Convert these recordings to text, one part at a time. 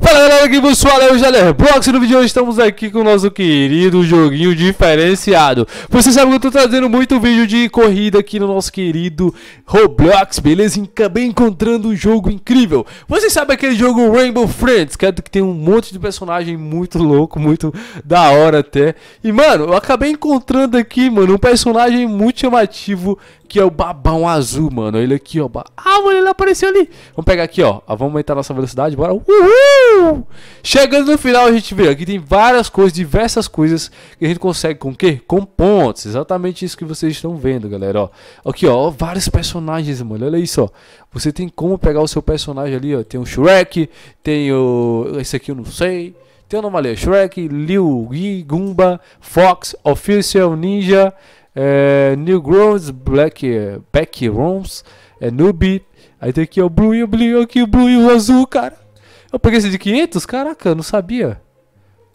Fala galera, aqui vos fala é o Gellerbox e no vídeo de hoje estamos aqui com o nosso querido joguinho diferenciado. Você sabe que eu estou trazendo muito vídeo de corrida aqui no nosso querido Roblox, beleza? acabei encontrando um jogo incrível. Você sabe aquele jogo Rainbow Friends, que, é, que tem um monte de personagem muito louco, muito da hora até. E mano, eu acabei encontrando aqui, mano, um personagem muito chamativo aqui é o babão azul, mano. Ele aqui, ó. Ah, mano, ele apareceu ali. Vamos pegar aqui, ó. Ah, vamos aumentar nossa velocidade, bora. Uhul! Chegando no final, a gente vê aqui tem várias coisas, diversas coisas que a gente consegue com o quê? Com pontos. Exatamente isso que vocês estão vendo, galera, ó. Aqui, ó, vários personagens, mano. Olha isso, ó. Você tem como pegar o seu personagem ali, ó. Tem o Shrek, tem o... Esse aqui eu não sei. Tem o nome ali, Shrek, Liu Gumba, Fox, Official Ninja é, New Newgrounds, Black Back Rooms, é Noob. Aí tem aqui ó, o Blue e o Blue, aqui o Blue e o azul, cara. Eu peguei esse de 500? Caraca, eu não sabia.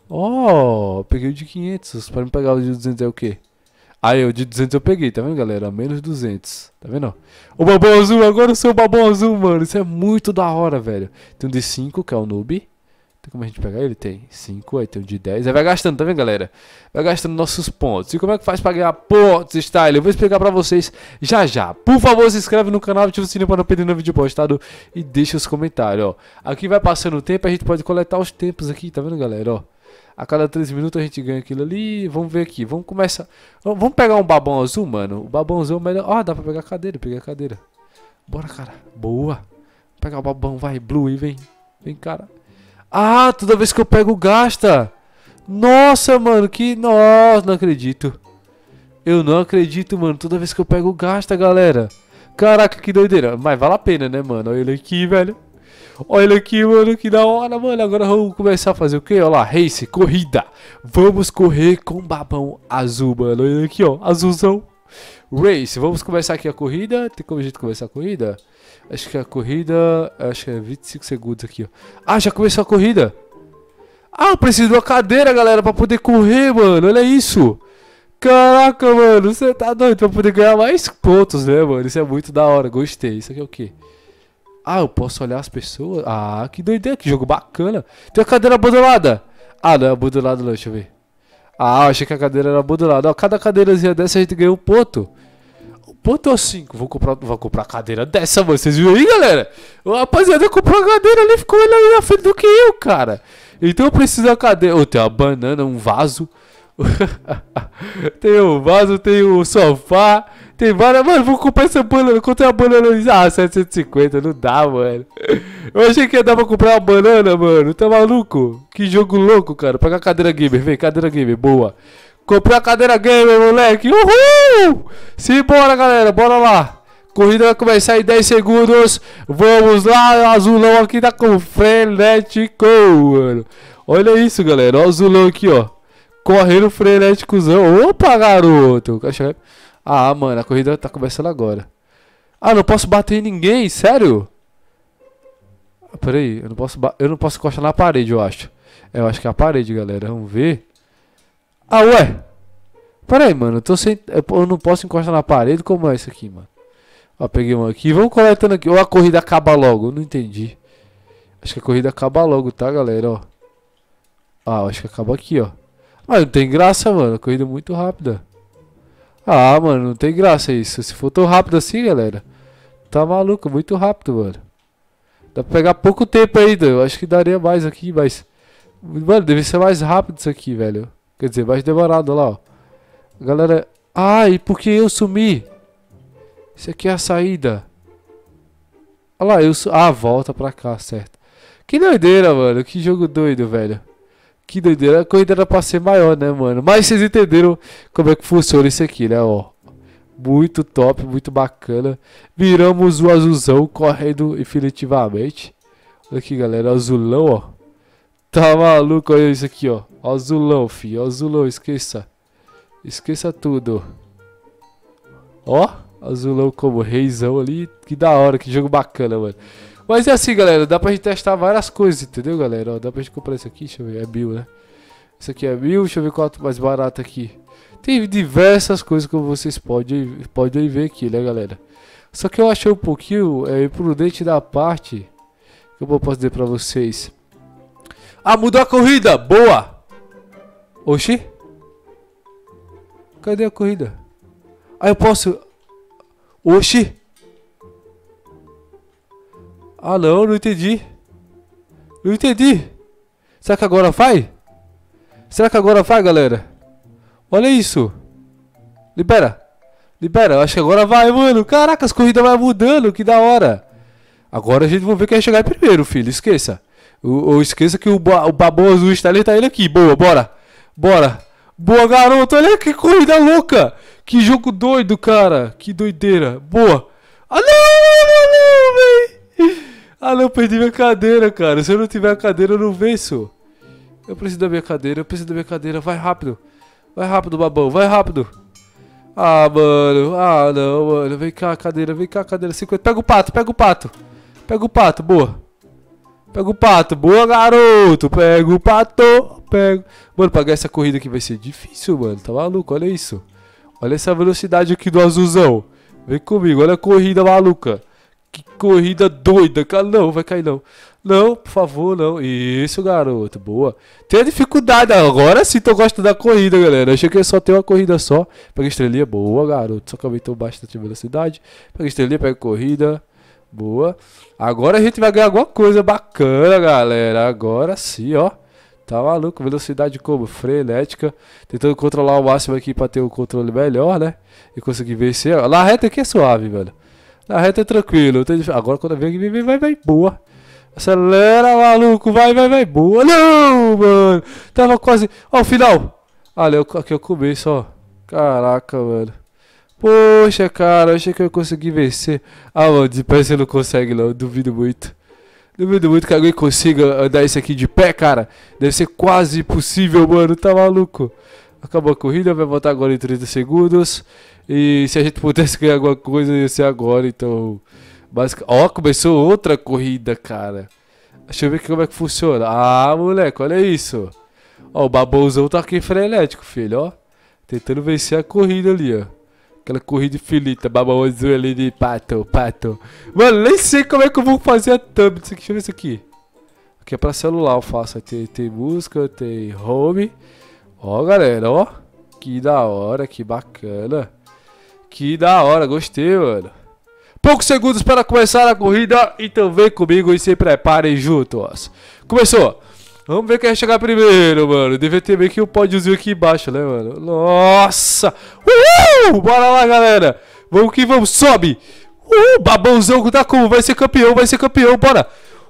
Ó, oh, peguei o de 500. Para me pegar o de 200 é o quê? Aí, o de 200 eu peguei, tá vendo, galera? Menos 200, tá vendo? O babão azul, agora eu sou o babão azul, mano. Isso é muito da hora, velho. Tem um de 5, que é o noob. Tem como a gente pegar ele? Tem. 5, aí tem um de 10. Aí vai gastando, tá vendo, galera? Vai gastando nossos pontos. E como é que faz pra ganhar pontos, Style? Eu vou explicar pra vocês já já. Por favor, se inscreve no canal, ativa o sininho pra não perder nenhum vídeo postado e deixa os comentários, ó. Aqui vai passando o tempo, a gente pode coletar os tempos aqui, tá vendo, galera, ó. A cada 3 minutos a gente ganha aquilo ali. Vamos ver aqui. Vamos começar. Vamos pegar um babão azul, mano. O babão azul é o melhor. Ó, oh, dá pra pegar a cadeira. Peguei a cadeira. Bora, cara. Boa. Vou pegar o babão. Vai, Blue. Vem. Vem, cara. Ah, toda vez que eu pego, gasta. Nossa, mano, que... Nossa, não acredito. Eu não acredito, mano. Toda vez que eu pego, gasta, galera. Caraca, que doideira. Mas vale a pena, né, mano? Olha ele aqui, velho. Olha ele aqui, mano, que da hora, mano. Agora vamos começar a fazer o quê? Olha lá, race, corrida. Vamos correr com babão azul, mano. Olha ele aqui, ó, azulzão. Race, vamos começar aqui a corrida. Tem como a gente começar a corrida? Acho que a corrida. Acho que é 25 segundos aqui, ó. Ah, já começou a corrida! Ah, eu preciso de uma cadeira, galera, pra poder correr, mano. Olha isso! Caraca, mano, você tá doido pra poder ganhar mais pontos, né, mano? Isso é muito da hora, gostei. Isso aqui é o quê? Ah, eu posso olhar as pessoas? Ah, que doideira, que jogo bacana. Tem a cadeira abandonada. Ah, não é abandonada não, deixa eu ver. Ah, achei que a cadeira era abandonada. Ó, cada cadeirazinha dessa a gente ganha um ponto. Pô, tô assim, vou comprar, vou comprar cadeira dessa, mano. Vocês viram aí, galera? O rapaziada comprou a cadeira ali, ficou ele ali na frente do que eu, cara. Então eu preciso da cadeira. Eu tenho uma banana, um vaso. tem um vaso, tem um sofá. Tem várias. Mano, vou comprar essa banana. Quanto é a banana? Ah, 750. Não dá, mano. Eu achei que ia dar pra comprar uma banana, mano. Tá maluco? Que jogo louco, cara. Pega a cadeira gamer. Vem, cadeira gamer. Boa. Comprei a cadeira gamer, moleque. Uhul! Simbora, galera. Bora lá. Corrida vai começar em 10 segundos. Vamos lá. azulão aqui tá com frenético, mano. Olha isso, galera. Ó o azulão aqui, ó. Correndo frenéticozão. Opa, garoto. Ah, mano. A corrida tá começando agora. Ah, não posso bater em ninguém. Sério? Ah, peraí, Eu não posso, eu não posso encostar na parede, eu acho. É, eu acho que é a parede, galera. Vamos ver. Ah, ué. Pera aí, mano. Eu, tô sem... eu não posso encostar na parede? Como é isso aqui, mano? Ó, peguei um aqui. Vamos coletando aqui. Ou a corrida acaba logo? Eu não entendi. Acho que a corrida acaba logo, tá, galera? Ó. Ah, acho que acaba aqui, ó. Mas não tem graça, mano. A corrida é muito rápida. Ah, mano, não tem graça isso. Se for tão rápido assim, galera. Tá maluco, muito rápido, mano. Dá pra pegar pouco tempo ainda. Eu acho que daria mais aqui, mas. Mano, deve ser mais rápido isso aqui, velho. Quer dizer, mais demorado lá, ó. Galera, ai, porque eu sumi? Isso aqui é a saída. Olha lá, eu su... Ah, volta pra cá, certo. Que doideira, mano. Que jogo doido, velho. Que doideira. A corrida era pra ser maior, né, mano? Mas vocês entenderam como é que funciona isso aqui, né, ó. Muito top, muito bacana. Viramos o azulzão correndo infinitivamente. Olha aqui, galera. Azulão, ó tá maluco? Olha isso aqui, ó. azulão, filho. azulão, esqueça. Esqueça tudo. Ó, azulão como reizão ali. Que da hora, que jogo bacana, mano. Mas é assim, galera. Dá pra gente testar várias coisas, entendeu, galera? Ó, dá pra gente comprar isso aqui. Deixa eu ver. É mil, né? Isso aqui é mil. Deixa eu ver qual é mais barato aqui. Tem diversas coisas que vocês podem, podem ver aqui, né, galera? Só que eu achei um pouquinho é, imprudente da parte. Como eu posso dizer pra vocês? Ah, mudou a corrida. Boa. Oxi. Cadê a corrida? Ah, eu posso... Oxi. Ah, não. Não entendi. Não entendi. Será que agora vai? Será que agora vai, galera? Olha isso. Libera. Libera. Eu acho que agora vai, mano. Caraca, as corridas vai mudando. Que da hora. Agora a gente vai ver quem vai chegar primeiro, filho. Esqueça. Ou, esqueça que o, o babão azul está ali, tá ele aqui. Boa, bora. Bora. Boa, garoto. Olha que corrida louca. Que jogo doido, cara. Que doideira. Boa. Ah, não, não, não, não, véi. Ah, não, perdi minha cadeira, cara. Se eu não tiver a cadeira, eu não venço. Eu preciso da minha cadeira, eu preciso da minha cadeira. Vai rápido. Vai rápido, babão. Vai rápido. Ah, mano. Ah, não, mano. Vem cá, cadeira. Vem cá, cadeira. 50. Pega o pato, pega o pato. Pega o pato, boa. Pega o pato, boa garoto, pega o pato, pega. Mano, pagar essa corrida aqui vai ser difícil, mano, tá maluco? Olha isso. Olha essa velocidade aqui do azulzão. Vem comigo, olha a corrida maluca. Que corrida doida, cara. Não, vai cair não. Não, por favor, não. Isso, garoto, boa. Tem a dificuldade agora sim, tô gostando da corrida, galera. Achei que ia só ter uma corrida só. Pega estrelinha, boa, garoto. Só que aumentou bastante a velocidade. Pega estrelinha, pega corrida. Boa. Agora a gente vai ganhar alguma coisa bacana, galera. Agora sim, ó. Tá maluco? Velocidade como? Frenética. Tentando controlar o máximo aqui pra ter o um controle melhor, né? E conseguir vencer. Na reta aqui é suave, velho. Na reta é tranquilo. Agora quando vem aqui, vai, vai, boa. Acelera, maluco. Vai, vai, vai. Boa. Não, mano. Tava quase. Ó, o final. Olha, aqui é o começo, ó. Caraca, mano. Poxa, cara, achei que eu ia conseguir vencer. Ah, mano, de pé você não consegue, não. Duvido muito. Duvido muito que alguém consiga andar isso aqui de pé, cara. Deve ser quase impossível, mano. Tá maluco. Acabou a corrida, vai voltar agora em 30 segundos. E se a gente pudesse ganhar alguma coisa, ia ser agora, então... Ó, começou outra corrida, cara. Deixa eu ver como é que funciona. Ah, moleque, olha isso. Ó, o babãozão tá aqui frenético, filho, ó. Tentando vencer a corrida ali, ó. Aquela corrida infinita, baba azul ali de pato, pato. Mano, nem sei como é que eu vou fazer a thumb Deixa eu ver isso aqui. Aqui é pra celular eu faço. Tem, tem música, tem home. Ó, galera, ó. Que da hora, que bacana. Que da hora, gostei, mano. Poucos segundos para começar a corrida, então vem comigo e se preparem juntos. Começou! Vamos ver quem vai chegar primeiro, mano. Devia ter meio que um pódiozinho aqui embaixo, né, mano? Nossa! Uhul! Bora lá, galera! Vamos que vamos, sobe! Uhul! Babãozão tá Kun, vai ser campeão, vai ser campeão, bora!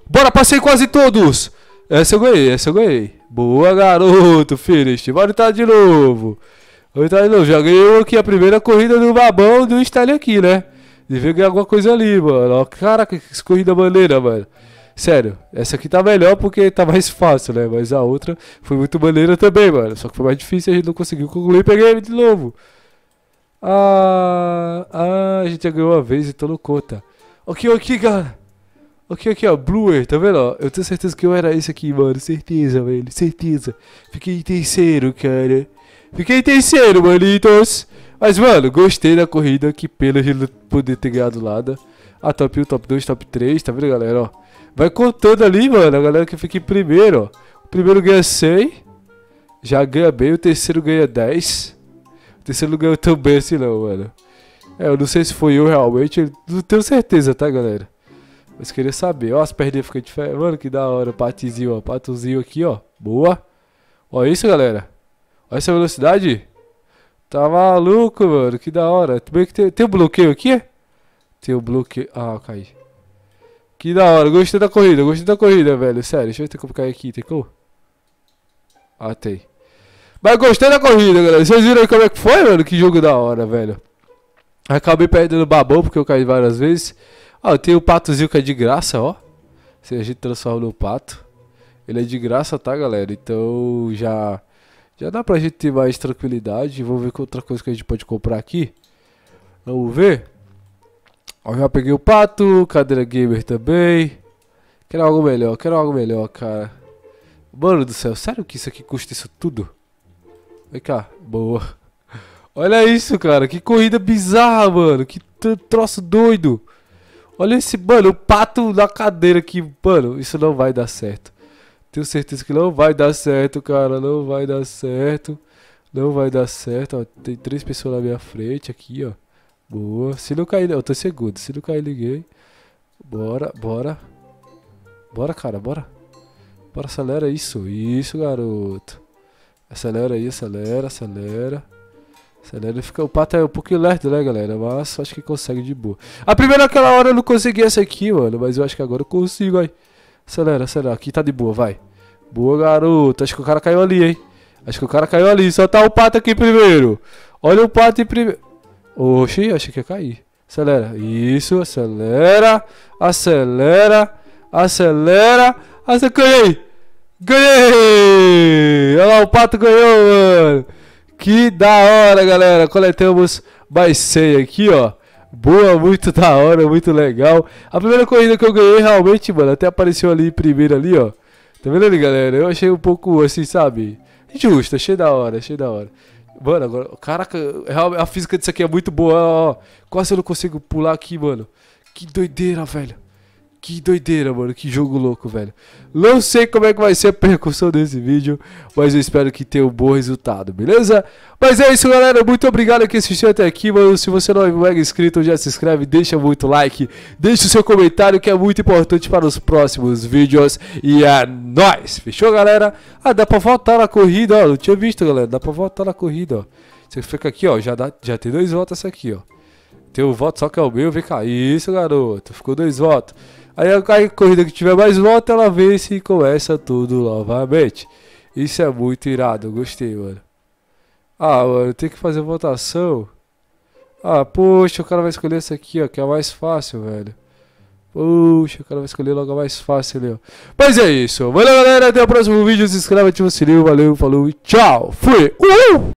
Bora, passei quase todos! Essa eu ganhei, essa eu ganhei. Boa, garoto, finish. Bora entrar de novo. Vamos entrar de novo. Já ganhei aqui a primeira corrida do babão do Style aqui, né? Devia ganhar alguma coisa ali, mano. Caraca, que corrida maneira, mano. Sério, essa aqui tá melhor porque tá mais fácil, né? Mas a outra foi muito maneira também, mano. Só que foi mais difícil, a gente não conseguiu concluir. Peguei de novo. Ah, ah a gente já ganhou uma vez, então no conta. Ok, ok, cara. Ok, aqui, ó. Bluer, tá vendo? Ó? Eu tenho certeza que eu era esse aqui, mano. Certeza, velho. Certeza. Fiquei em terceiro, cara. Fiquei em terceiro, manitos. Mas, mano, gostei da corrida. Que pena a gente não poder ter ganhado nada a ah, top 1, top 2, top 3, tá vendo, galera? Ó, vai contando ali, mano, a galera que fica em primeiro, ó. O primeiro ganha 100, já ganha bem, o terceiro ganha 10. O terceiro ganhou tão bem assim não, mano. É, eu não sei se foi eu realmente, não tenho certeza, tá, galera? Mas queria saber. Ó, as perninhas ficam diferentes. Mano, que da hora. Patizinho, ó. aqui, ó. Boa. Ó isso, galera. Olha essa velocidade. Tá maluco, mano. Que da hora. Também que tem, tem um bloqueio aqui, é? Tem o bloqueio. Ah, eu caí. Que da hora, gostei da corrida, gostei da corrida, velho. Sério, deixa eu ver como cair aqui, tem como? Ah, tem. Mas gostei da corrida, galera. Vocês viram aí como é que foi, mano? Que jogo da hora, velho. Acabei perdendo o babão porque eu caí várias vezes. Ó, ah, tem o patozinho que é de graça, ó. Se a gente transforma no pato. Ele é de graça, tá, galera? Então já, já dá pra gente ter mais tranquilidade. Vamos ver que outra coisa que a gente pode comprar aqui. Vamos ver. Ó, já peguei o pato, cadeira gamer também. Quero algo melhor, quero algo melhor, cara. Mano do céu, sério que isso aqui custa isso tudo? Vem cá, boa. Olha isso, cara, que corrida bizarra, mano. Que troço doido. Olha esse, mano, o pato na cadeira aqui. Mano, isso não vai dar certo. Tenho certeza que não vai dar certo, cara. Não vai dar certo. Não vai dar certo. Ó, tem três pessoas na minha frente aqui, ó. Boa. Se não cair, eu tô seguro. Se não cair ninguém. Bora, bora. Bora, cara, bora. Bora, acelera isso. Isso, garoto. Acelera aí, acelera, acelera. Acelera. Fica, o pato é um pouquinho lento né, galera? Mas acho que consegue de boa. A primeira aquela hora eu não consegui essa aqui, mano. Mas eu acho que agora eu consigo, aí. Acelera, acelera. Aqui tá de boa, vai. Boa, garoto. Acho que o cara caiu ali, hein. Acho que o cara caiu ali. Só tá o pato aqui primeiro. Olha o pato em primeiro. Oxi, achei que ia cair. Acelera. Isso, acelera. Acelera. Acelera. Acelera. Ganhei. Ganhei. Olha lá, o pato ganhou, mano. Que da hora, galera. Coletamos mais 100 aqui, ó. Boa, muito da hora, muito legal. A primeira corrida que eu ganhei, realmente, mano, até apareceu ali primeiro ali, ó. Tá vendo ali, galera? Eu achei um pouco, assim, sabe? Justo, achei da hora, achei da hora. Mano, agora, caraca, é a física disso aqui é muito boa. Ó, quase eu não consigo pular aqui, mano. Que doideira, velho. Que doideira, mano. Que jogo louco, velho. Não sei como é que vai ser a percussão desse vídeo, mas eu espero que tenha um bom resultado, beleza? Mas é isso, galera. Muito obrigado que assistiu até aqui, mano. Se você não é mega inscrito, já se inscreve, deixa muito like, deixa o seu comentário que é muito importante para os próximos vídeos. E é nóis! Fechou, galera? Ah, dá pra voltar na corrida, ó. Não tinha visto, galera. Dá pra voltar na corrida, ó. Você fica aqui, ó. Já, dá, já tem dois votos aqui, ó. Tem um voto só que é o meu, vem cá. Isso, garoto. Ficou dois votos. Aí a corrida que tiver mais volta, ela vence e começa tudo novamente. Isso é muito irado, gostei, mano. Ah, mano, tem que fazer votação. Ah, poxa, o cara vai escolher essa aqui, ó, que é a mais fácil, velho. Poxa, o cara vai escolher logo a mais fácil né? ó. Mas é isso. Valeu, galera. Até o próximo vídeo. Se inscreve, ativa o sininho. Valeu, falou e tchau. Fui. Uhul!